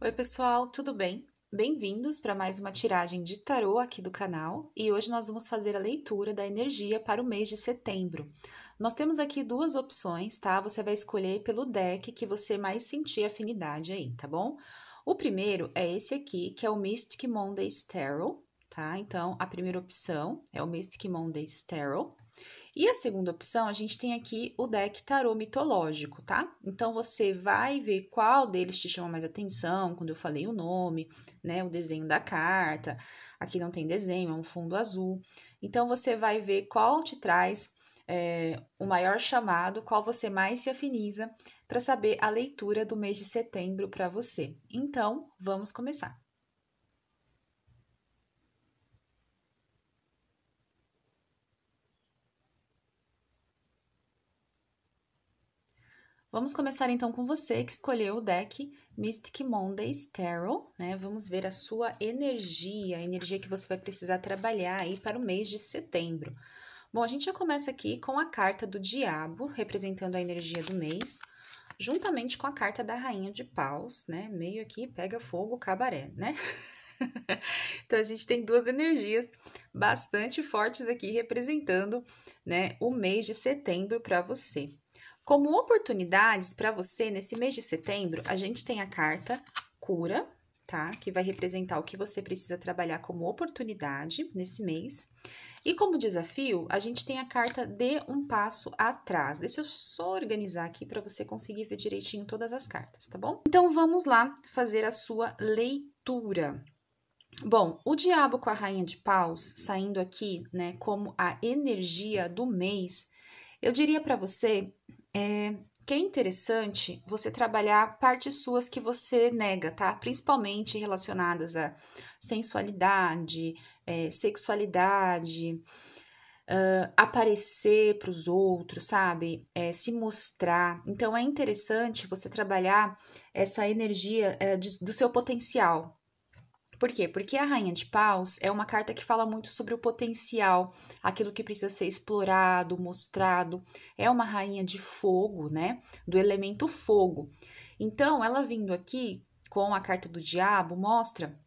Oi, pessoal, tudo bem? Bem-vindos para mais uma tiragem de tarô aqui do canal e hoje nós vamos fazer a leitura da energia para o mês de setembro. Nós temos aqui duas opções, tá? Você vai escolher pelo deck que você mais sentir afinidade aí, tá bom? O primeiro é esse aqui, que é o Mystic Monday Tarot, tá? Então, a primeira opção é o Mystic Monday Tarot. E a segunda opção, a gente tem aqui o deck tarô mitológico, tá? Então, você vai ver qual deles te chama mais atenção, quando eu falei o nome, né, o desenho da carta. Aqui não tem desenho, é um fundo azul. Então, você vai ver qual te traz é, o maior chamado, qual você mais se afiniza, para saber a leitura do mês de setembro para você. Então, vamos começar. Vamos começar então com você que escolheu o deck Mystic Mondays Tarot, né? Vamos ver a sua energia, a energia que você vai precisar trabalhar aí para o mês de setembro. Bom, a gente já começa aqui com a carta do Diabo, representando a energia do mês, juntamente com a carta da Rainha de Paus, né? Meio aqui pega fogo, cabaré, né? então a gente tem duas energias bastante fortes aqui representando, né, o mês de setembro para você. Como oportunidades para você, nesse mês de setembro, a gente tem a carta Cura, tá? Que vai representar o que você precisa trabalhar como oportunidade nesse mês. E como desafio, a gente tem a carta Dê um passo atrás. Deixa eu só organizar aqui para você conseguir ver direitinho todas as cartas, tá bom? Então vamos lá fazer a sua leitura. Bom, o diabo com a rainha de paus, saindo aqui, né, como a energia do mês, eu diria para você é, que é interessante você trabalhar partes suas que você nega, tá? Principalmente relacionadas a sensualidade, é, sexualidade, uh, aparecer para os outros, sabe? É, se mostrar. Então é interessante você trabalhar essa energia é, de, do seu potencial, por quê? Porque a Rainha de Paus é uma carta que fala muito sobre o potencial, aquilo que precisa ser explorado, mostrado. É uma rainha de fogo, né? Do elemento fogo. Então, ela vindo aqui com a carta do diabo mostra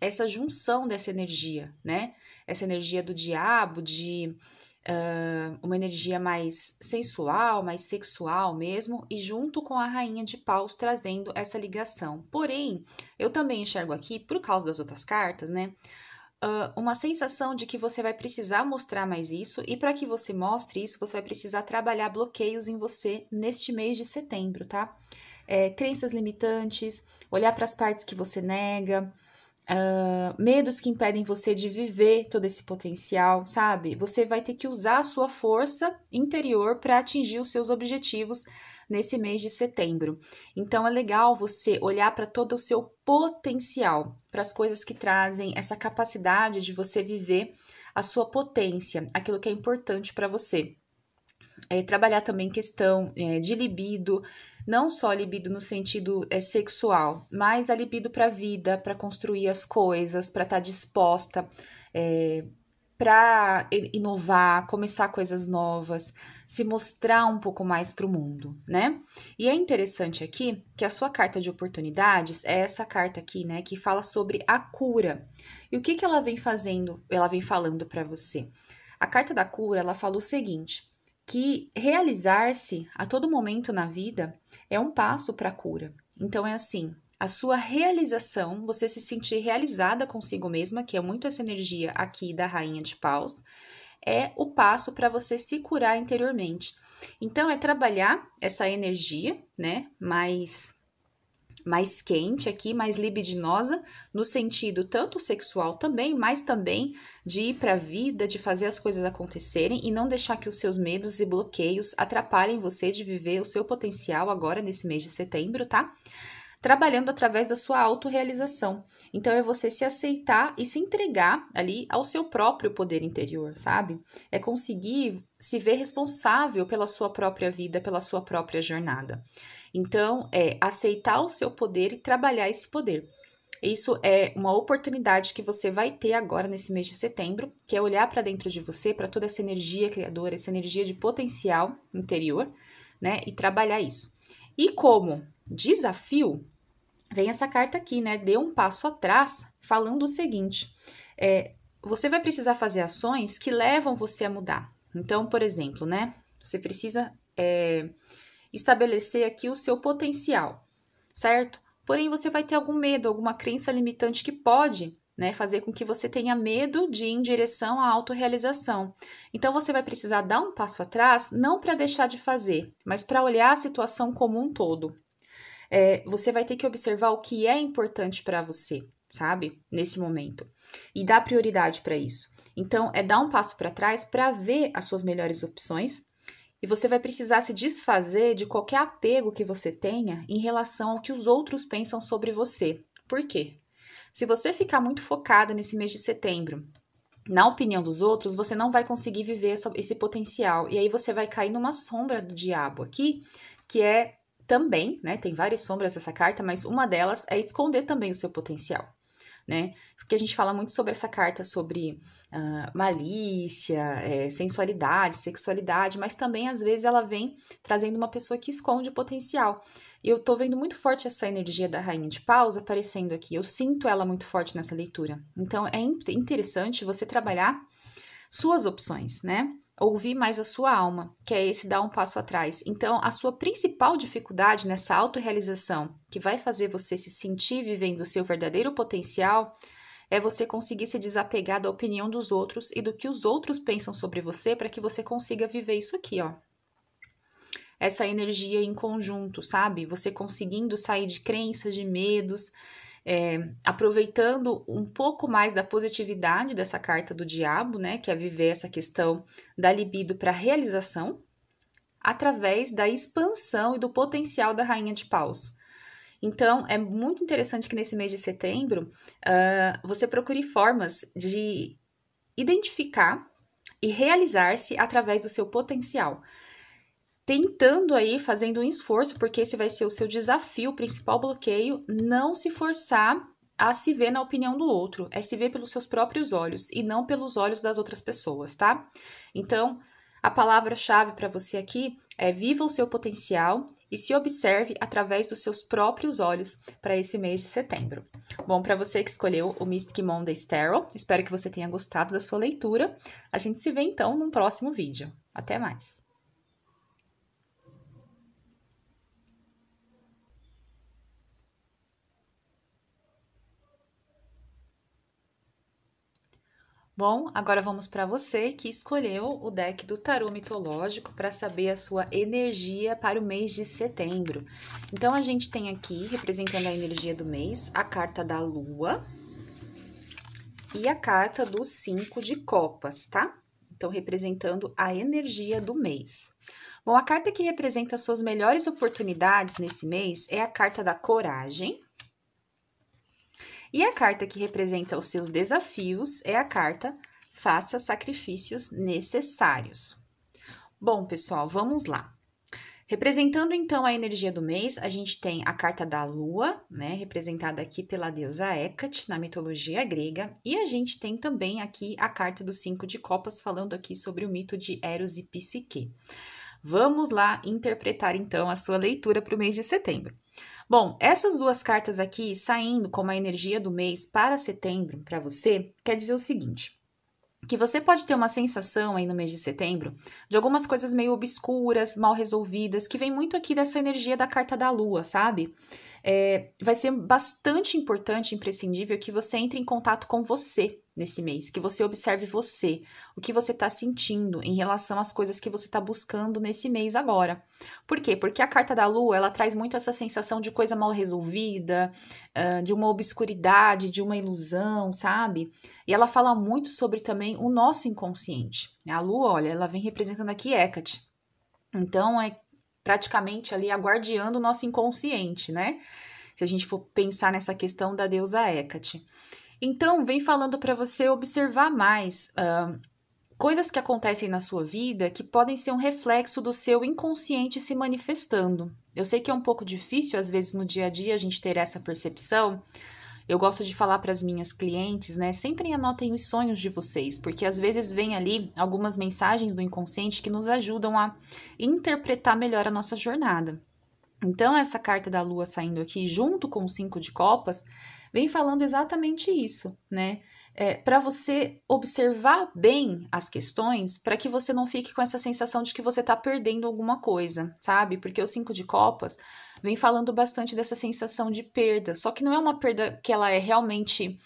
essa junção dessa energia, né? Essa energia do diabo, de uh, uma energia mais sensual, mais sexual mesmo, e junto com a rainha de paus trazendo essa ligação. Porém, eu também enxergo aqui, por causa das outras cartas, né? Uh, uma sensação de que você vai precisar mostrar mais isso, e para que você mostre isso, você vai precisar trabalhar bloqueios em você neste mês de setembro, tá? É, crenças limitantes, olhar para as partes que você nega, Uh, medos que impedem você de viver todo esse potencial, sabe? Você vai ter que usar a sua força interior para atingir os seus objetivos nesse mês de setembro. Então é legal você olhar para todo o seu potencial, para as coisas que trazem essa capacidade de você viver a sua potência, aquilo que é importante para você é, trabalhar também questão é, de libido, não só libido no sentido é, sexual, mas a libido para a vida, para construir as coisas, para estar tá disposta, é, para inovar, começar coisas novas, se mostrar um pouco mais para o mundo, né? E é interessante aqui que a sua carta de oportunidades é essa carta aqui, né, que fala sobre a cura. E o que, que ela vem fazendo? Ela vem falando para você. A carta da cura, ela fala o seguinte: que realizar-se a todo momento na vida é um passo para a cura. Então é assim, a sua realização, você se sentir realizada consigo mesma, que é muito essa energia aqui da rainha de paus, é o passo para você se curar interiormente. Então é trabalhar essa energia, né, mais mais quente aqui, mais libidinosa, no sentido tanto sexual também, mas também de ir para a vida, de fazer as coisas acontecerem e não deixar que os seus medos e bloqueios atrapalhem você de viver o seu potencial agora nesse mês de setembro, tá? Trabalhando através da sua autorrealização. Então, é você se aceitar e se entregar ali ao seu próprio poder interior, sabe? É conseguir se ver responsável pela sua própria vida, pela sua própria jornada. Então, é aceitar o seu poder e trabalhar esse poder. Isso é uma oportunidade que você vai ter agora nesse mês de setembro, que é olhar para dentro de você, para toda essa energia criadora, essa energia de potencial interior, né? E trabalhar isso. E como desafio, vem essa carta aqui, né? deu um passo atrás, falando o seguinte: é, você vai precisar fazer ações que levam você a mudar. Então, por exemplo, né? Você precisa é, estabelecer aqui o seu potencial, certo? Porém, você vai ter algum medo, alguma crença limitante que pode né, fazer com que você tenha medo de ir em direção à autorrealização. Então, você vai precisar dar um passo atrás, não para deixar de fazer, mas para olhar a situação como um todo. É, você vai ter que observar o que é importante para você, sabe? Nesse momento. E dar prioridade para isso. Então, é dar um passo para trás para ver as suas melhores opções e você vai precisar se desfazer de qualquer apego que você tenha em relação ao que os outros pensam sobre você. Por quê? Se você ficar muito focada nesse mês de setembro, na opinião dos outros, você não vai conseguir viver essa, esse potencial. E aí você vai cair numa sombra do diabo aqui, que é também, né? Tem várias sombras essa carta, mas uma delas é esconder também o seu potencial né? Porque a gente fala muito sobre essa carta sobre uh, malícia, é, sensualidade, sexualidade, mas também às vezes ela vem trazendo uma pessoa que esconde o potencial. E eu tô vendo muito forte essa energia da rainha de paus aparecendo aqui. Eu sinto ela muito forte nessa leitura. Então é interessante você trabalhar suas opções, né? ouvir mais a sua alma, que é esse dar um passo atrás. Então, a sua principal dificuldade nessa autorrealização, que vai fazer você se sentir vivendo o seu verdadeiro potencial, é você conseguir se desapegar da opinião dos outros e do que os outros pensam sobre você para que você consiga viver isso aqui, ó. Essa energia em conjunto, sabe? Você conseguindo sair de crenças, de medos é, aproveitando um pouco mais da positividade dessa carta do diabo, né, que é viver essa questão da libido para realização, através da expansão e do potencial da Rainha de Paus. Então, é muito interessante que nesse mês de setembro uh, você procure formas de identificar e realizar-se através do seu potencial tentando aí, fazendo um esforço, porque esse vai ser o seu desafio, o principal bloqueio, não se forçar a se ver na opinião do outro, é se ver pelos seus próprios olhos e não pelos olhos das outras pessoas, tá? Então, a palavra-chave para você aqui é viva o seu potencial e se observe através dos seus próprios olhos para esse mês de setembro. Bom, para você que escolheu o Mystic Monday Tarot, espero que você tenha gostado da sua leitura. A gente se vê então num próximo vídeo. Até mais! Bom, agora vamos para você que escolheu o deck do tarô mitológico para saber a sua energia para o mês de setembro. Então a gente tem aqui, representando a energia do mês, a carta da lua e a carta do cinco de copas, tá? Então representando a energia do mês. Bom, a carta que representa as suas melhores oportunidades nesse mês é a carta da coragem e a carta que representa os seus desafios é a carta Faça Sacrifícios Necessários. Bom, pessoal, vamos lá. Representando então a energia do mês, a gente tem a carta da lua, né, representada aqui pela deusa Hecate na mitologia grega, e a gente tem também aqui a carta dos cinco de copas falando aqui sobre o mito de Eros e Psique. Vamos lá interpretar então a sua leitura para o mês de setembro. Bom, essas duas cartas aqui saindo como a energia do mês para setembro para você, quer dizer o seguinte: que você pode ter uma sensação aí no mês de setembro de algumas coisas meio obscuras, mal resolvidas, que vem muito aqui dessa energia da carta da lua, sabe? é, vai ser bastante importante, imprescindível, que você entre em contato com você nesse mês, que você observe você, o que você está sentindo em relação às coisas que você está buscando nesse mês agora. Por quê? Porque a carta da lua ela traz muito essa sensação de coisa mal resolvida, ah, de uma obscuridade, de uma ilusão, sabe? E ela fala muito sobre também o nosso inconsciente. A lua, olha, ela vem representando aqui Hecate. Então, é praticamente ali aguardiando o nosso inconsciente, né? Se a gente for pensar nessa questão da deusa Hecate. Então, vem falando para você observar mais uh, coisas que acontecem na sua vida que podem ser um reflexo do seu inconsciente se manifestando. Eu sei que é um pouco difícil, às vezes, no dia a dia, a gente ter essa percepção, eu gosto de falar para as minhas clientes, né? Sempre anotem os sonhos de vocês, porque às vezes vem ali algumas mensagens do inconsciente que nos ajudam a interpretar melhor a nossa jornada. Então, essa carta da lua saindo aqui junto com o cinco de copas vem falando exatamente isso, né? É, para você observar bem as questões, para que você não fique com essa sensação de que você está perdendo alguma coisa, sabe? Porque o cinco de copas vem falando bastante dessa sensação de perda, só que não é uma perda que ela é realmente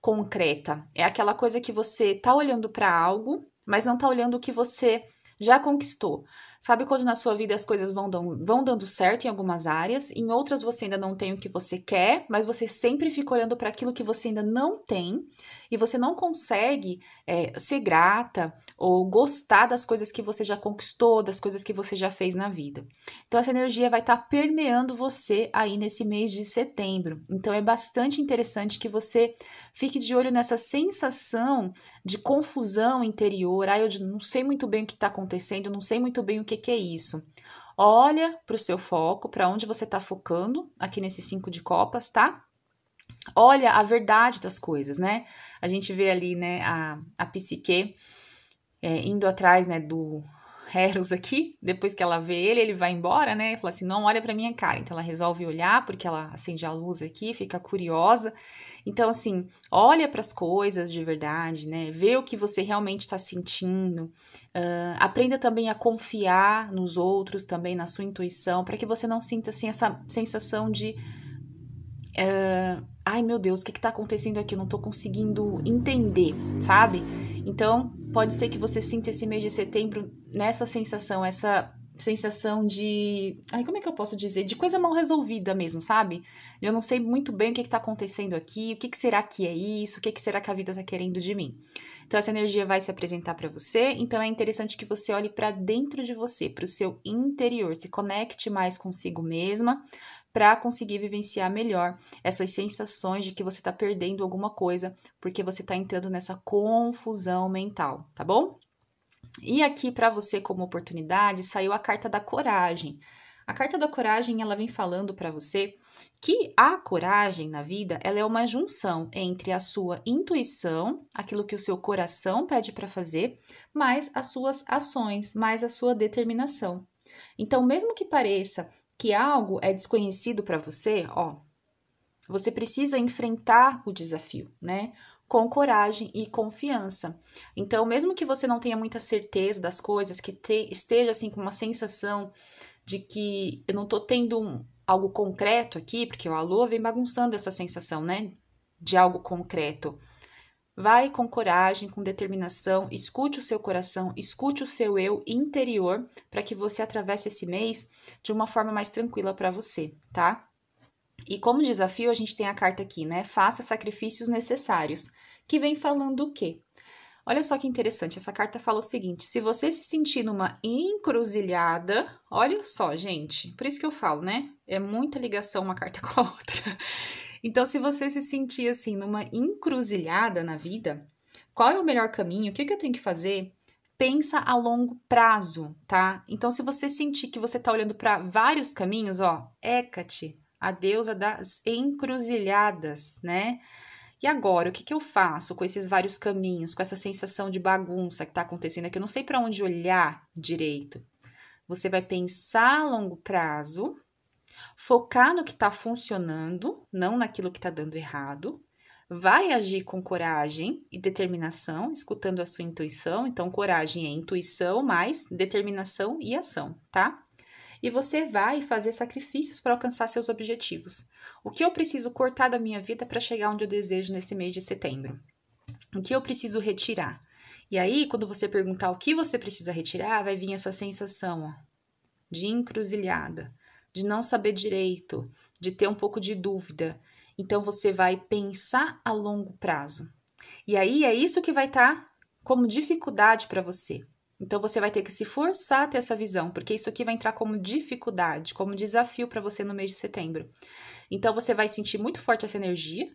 concreta. É aquela coisa que você está olhando para algo, mas não está olhando o que você já conquistou. Sabe quando na sua vida as coisas vão, dão, vão dando certo em algumas áreas, em outras você ainda não tem o que você quer, mas você sempre fica olhando para aquilo que você ainda não tem e você não consegue é, ser grata ou gostar das coisas que você já conquistou, das coisas que você já fez na vida. Então, essa energia vai estar tá permeando você aí nesse mês de setembro. Então, é bastante interessante que você fique de olho nessa sensação de confusão interior. Ah, eu não sei muito bem o que está acontecendo, não sei muito bem o que que, que é isso? Olha para o seu foco, para onde você está focando aqui nesse cinco de copas, tá? Olha a verdade das coisas, né? A gente vê ali, né, a, a psique é, indo atrás, né, do, Eros aqui, depois que ela vê ele, ele vai embora, né? Fala assim: não olha para minha cara. Então ela resolve olhar, porque ela acende a luz aqui, fica curiosa. Então, assim, olha para as coisas de verdade, né? Vê o que você realmente está sentindo. Uh, aprenda também a confiar nos outros, também na sua intuição, para que você não sinta assim essa sensação de. Uh, ai meu Deus, o que está acontecendo aqui? Eu não estou conseguindo entender, sabe? Então, pode ser que você sinta esse mês de setembro nessa sensação, essa sensação de. Ai, como é que eu posso dizer? De coisa mal resolvida mesmo, sabe? Eu não sei muito bem o que, está acontecendo aqui, o que, que, será que é isso, o que, que será que a vida está querendo de mim. Então, essa energia vai se apresentar para você, então é interessante que você olhe para dentro de você, para o seu interior, se conecte mais consigo mesma, para conseguir vivenciar melhor essas sensações de que você está perdendo alguma coisa, porque você está entrando nessa confusão mental, tá bom? E aqui para você como oportunidade saiu a carta da coragem. A carta da coragem, ela vem falando para você que a coragem na vida, ela é uma junção entre a sua intuição, aquilo que o seu coração pede para fazer, mais as suas ações, mais a sua determinação. Então, mesmo que pareça que algo é desconhecido para você, ó, você precisa enfrentar o desafio, né? Com coragem e confiança. Então, mesmo que você não tenha muita certeza das coisas, que te, esteja assim com uma sensação de que eu não tô tendo um, algo concreto aqui, porque o alô vem bagunçando essa sensação, né? De algo concreto. Vai com coragem, com determinação, escute o seu coração, escute o seu eu interior para que você atravesse esse mês de uma forma mais tranquila para você, tá? E como desafio, a gente tem a carta aqui, né? Faça sacrifícios necessários, que vem falando o quê? Olha só que interessante, essa carta fala o seguinte: se você se sentir numa encruzilhada, olha só, gente, por isso que eu falo, né? É muita ligação uma carta com a outra. Então, se você se sentir assim numa encruzilhada na vida, qual é o melhor caminho? O que, que eu tenho que fazer? Pensa a longo prazo, tá? Então, se você sentir que você tá olhando para vários caminhos, ó, Hecate, a deusa das encruzilhadas, né? E agora, o que, que eu faço com esses vários caminhos, com essa sensação de bagunça que tá acontecendo aqui? Eu não sei para onde olhar direito. Você vai pensar a longo prazo, focar no que está funcionando, não naquilo que está dando errado. Vai agir com coragem e determinação, escutando a sua intuição. Então, coragem é intuição mais determinação e ação, tá? E você vai fazer sacrifícios para alcançar seus objetivos. O que eu preciso cortar da minha vida para chegar onde eu desejo nesse mês de setembro? O que eu preciso retirar? E aí, quando você perguntar o que você precisa retirar, vai vir essa sensação ó, de encruzilhada de não saber direito, de ter um pouco de dúvida. Então você vai pensar a longo prazo. E aí é isso que vai estar tá como dificuldade para você. Então você vai ter que se forçar a ter essa visão, porque isso aqui vai entrar como dificuldade, como desafio para você no mês de setembro. Então você vai sentir muito forte essa energia,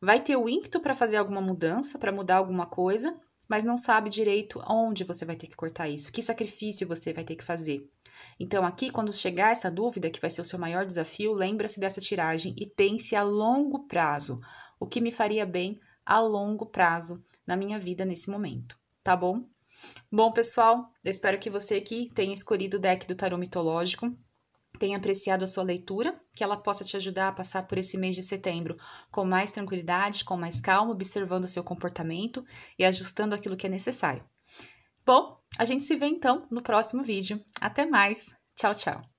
vai ter o ímpeto para fazer alguma mudança, para mudar alguma coisa, mas não sabe direito onde você vai ter que cortar isso, que sacrifício você vai ter que fazer. Então, aqui, quando chegar essa dúvida, que vai ser o seu maior desafio, lembra-se dessa tiragem e pense a longo prazo. O que me faria bem a longo prazo na minha vida nesse momento, tá bom? Bom, pessoal, eu espero que você aqui tenha escolhido o deck do tarô mitológico tenha apreciado a sua leitura, que ela possa te ajudar a passar por esse mês de setembro com mais tranquilidade, com mais calma, observando o seu comportamento e ajustando aquilo que é necessário. Bom, a gente se vê então no próximo vídeo. Até mais. Tchau, tchau.